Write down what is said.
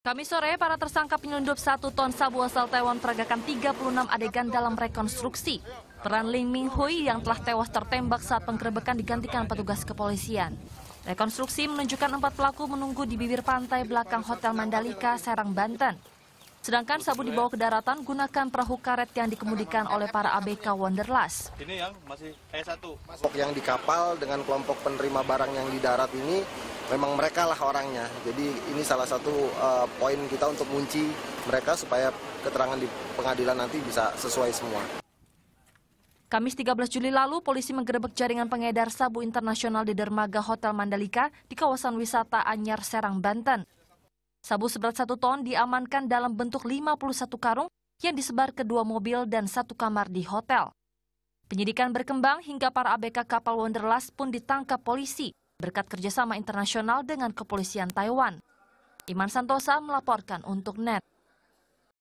Kami sore, para tersangka penyelundup satu ton sabu asal Taiwan peragakan 36 adegan dalam rekonstruksi. Peran Ling Ming Hui yang telah tewas tertembak saat penggerebekan digantikan petugas kepolisian. Rekonstruksi menunjukkan empat pelaku menunggu di bibir pantai belakang Hotel Mandalika, Serang, Banten. Sedangkan sabu dibawa ke daratan gunakan perahu karet yang dikemudikan oleh para ABK Wanderlust. Ini yang masih E1. Yang di kapal dengan kelompok penerima barang yang di darat ini memang mereka lah orangnya. Jadi ini salah satu uh, poin kita untuk kunci mereka supaya keterangan di pengadilan nanti bisa sesuai semua. Kamis 13 Juli lalu, polisi menggerebek jaringan pengedar sabu internasional di dermaga Hotel Mandalika di kawasan wisata Anyar, Serang, Banten. Sabu seberat satu ton diamankan dalam bentuk 51 karung yang disebar ke dua mobil dan satu kamar di hotel. Penyidikan berkembang hingga para ABK kapal Wanderlust pun ditangkap polisi berkat kerjasama internasional dengan kepolisian Taiwan. Iman Santosa melaporkan untuk NET.